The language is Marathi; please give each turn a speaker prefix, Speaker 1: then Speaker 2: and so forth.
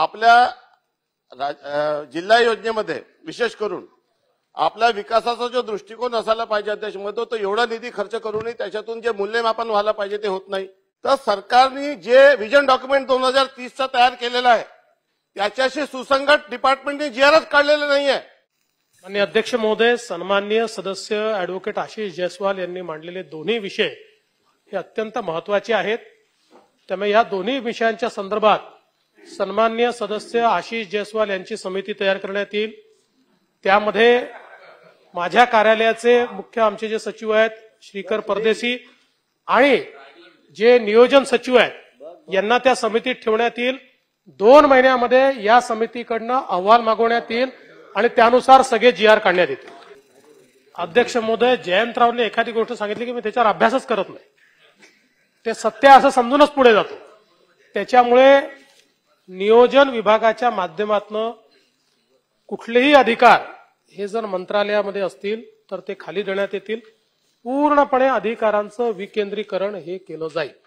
Speaker 1: आपल्या जिल्हा योजनेमध्ये विशेष करून आपल्या विकासाचा जो दृष्टिकोन असायला पाहिजे अध्यक्ष म्हणतो तो एवढा निधी खर्च करूनही त्याच्यातून जे मूल्यमापन व्हायला पाहिजे ते होत नाही तर सरकारने जे विजन डॉक्युमेंट दोन हजार तीसचा तयार केलेला आहे त्याच्याशी सुसंगत डिपार्टमेंटने जीआरच काढलेलं नाहीये माननीय अध्यक्ष
Speaker 2: महोदय सन्मान्य सदस्य अॅडव्होकेट आशिष जयस्वाल यांनी मांडलेले दोन्ही विषय हे अत्यंत महत्वाचे आहेत त्यामुळे या दोन्ही विषयांच्या संदर्भात सन्मान्य सदस्य आशिष जयस्वाल यांची समिती तयार करण्यात येईल त्यामध्ये माझ्या कार्यालयाचे मुख्य आमचे जे सचिव आहेत श्रीकर परदेशी आणि जे नियोजन सचिव आहेत यांना त्या समितीत ठेवण्यात येईल दोन महिन्यामध्ये या समितीकडनं अहवाल मागवण्यात येईल आणि त्यानुसार सगळे जी आर काढण्यात येतील अध्यक्ष महोदय जयंतरावने एखादी गोष्ट सांगितली की मी त्याच्यावर अभ्यासच करत नाही ते सत्य असं समजूनच पुढे जातो त्याच्यामुळे नियोजन विभागाच्या माध्यमातनं कुठलेही अधिकार हे जर मंत्रालयामध्ये असतील तर ते खाली देण्यात येतील पूर्णपणे अधिकारांचं विकेंद्रीकरण हे केलं जाईल